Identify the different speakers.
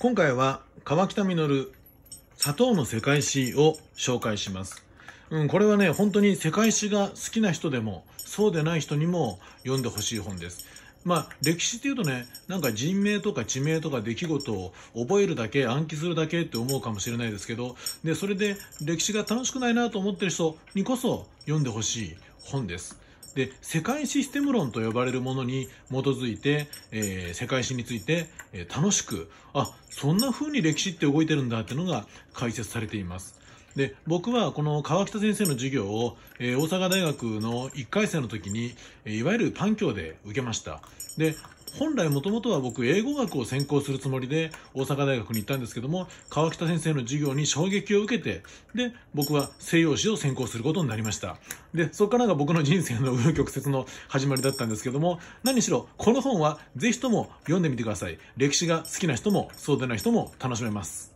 Speaker 1: 今回は川北実砂糖の世界史を紹介します。うん、これはね、本当に世界史が好きな人でも、そうでない人にも読んでほしい本です。まあ、歴史っていうとね、なんか人名とか地名とか出来事を覚えるだけ、暗記するだけって思うかもしれないですけど、で、それで歴史が楽しくないなと思ってる人にこそ読んでほしい本です。で世界システム論と呼ばれるものに基づいて、えー、世界史について、えー、楽しくあそんな風に歴史って動いてるんだってのが解説されていますで僕はこの川北先生の授業を、えー、大阪大学の1回生の時に、えいわゆるパン教で受けましたで本来もともとは僕、英語学を専攻するつもりで、大阪大学に行ったんですけども、川北先生の授業に衝撃を受けて、で、僕は西洋史を専攻することになりました。で、そこからが僕の人生の右余曲折の始まりだったんですけども、何しろ、この本はぜひとも読んでみてください。歴史が好きな人も、そうでない人も楽しめます。